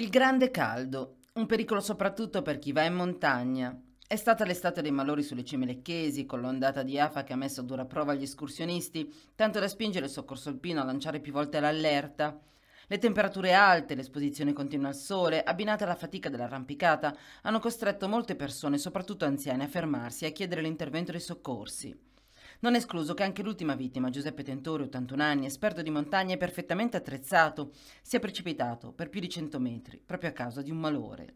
Il grande caldo, un pericolo soprattutto per chi va in montagna. È stata l'estate dei malori sulle cime lecchesi, con l'ondata di afa che ha messo a dura prova gli escursionisti, tanto da spingere il soccorso alpino a lanciare più volte l'allerta. Le temperature alte, l'esposizione continua al sole, abbinate alla fatica dell'arrampicata, hanno costretto molte persone, soprattutto anziane, a fermarsi e a chiedere l'intervento dei soccorsi. Non è escluso che anche l'ultima vittima, Giuseppe Tentori, 81 anni, esperto di montagna e perfettamente attrezzato, sia precipitato per più di 100 metri proprio a causa di un malore.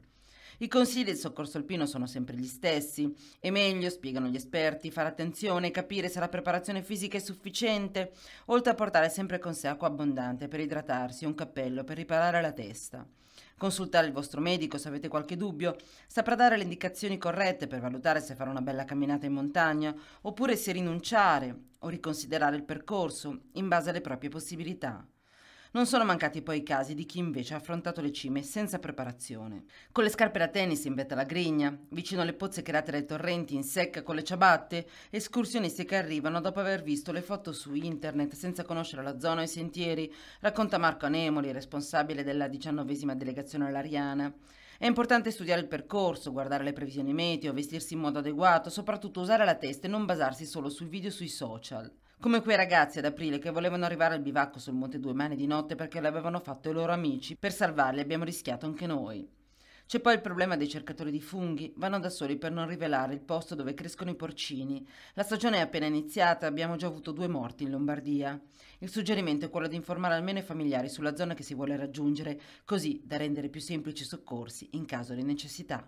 I consigli del soccorso alpino sono sempre gli stessi. È meglio, spiegano gli esperti, fare attenzione e capire se la preparazione fisica è sufficiente, oltre a portare sempre con sé acqua abbondante per idratarsi e un cappello per riparare la testa. Consultare il vostro medico se avete qualche dubbio, saprà dare le indicazioni corrette per valutare se fare una bella camminata in montagna oppure se rinunciare o riconsiderare il percorso in base alle proprie possibilità. Non sono mancati poi i casi di chi invece ha affrontato le cime senza preparazione. Con le scarpe da tennis in vetta alla grigna, vicino alle pozze create dai torrenti in secca con le ciabatte, escursionisti che arrivano dopo aver visto le foto su internet senza conoscere la zona e i sentieri, racconta Marco Anemoli, responsabile della diciannovesima delegazione alariana. È importante studiare il percorso, guardare le previsioni meteo, vestirsi in modo adeguato, soprattutto usare la testa e non basarsi solo sui video e sui social come quei ragazzi ad aprile che volevano arrivare al bivacco sul Monte Due Mani di notte perché l'avevano fatto i loro amici, per salvarli abbiamo rischiato anche noi. C'è poi il problema dei cercatori di funghi, vanno da soli per non rivelare il posto dove crescono i porcini. La stagione è appena iniziata, abbiamo già avuto due morti in Lombardia. Il suggerimento è quello di informare almeno i familiari sulla zona che si vuole raggiungere, così da rendere più semplici i soccorsi in caso di necessità.